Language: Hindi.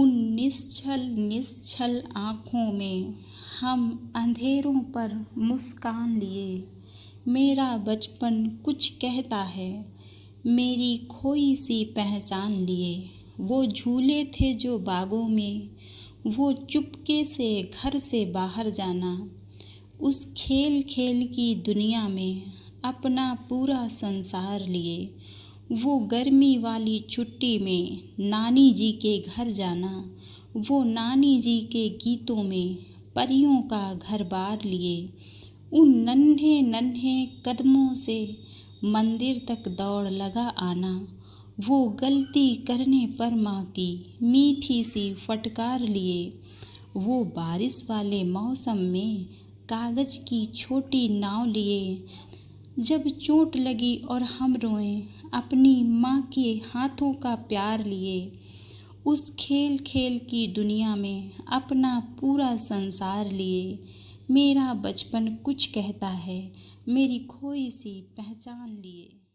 उन निश्चल निश्चल आँखों में हम अंधेरों पर मुस्कान लिए मेरा बचपन कुछ कहता है मेरी खोई सी पहचान लिए वो झूले थे जो बागों में वो चुपके से घर से बाहर जाना उस खेल खेल की दुनिया में अपना पूरा संसार लिए वो गर्मी वाली छुट्टी में नानी जी के घर जाना वो नानी जी के गीतों में परियों का घर बार लिए उन नन्हे नन्हे कदमों से मंदिर तक दौड़ लगा आना वो गलती करने पर माँ की मीठी सी फटकार लिए वो बारिश वाले मौसम में कागज़ की छोटी नाव लिए जब चोट लगी और हम रोए अपनी माँ के हाथों का प्यार लिए उस खेल खेल की दुनिया में अपना पूरा संसार लिए मेरा बचपन कुछ कहता है मेरी खोई सी पहचान लिए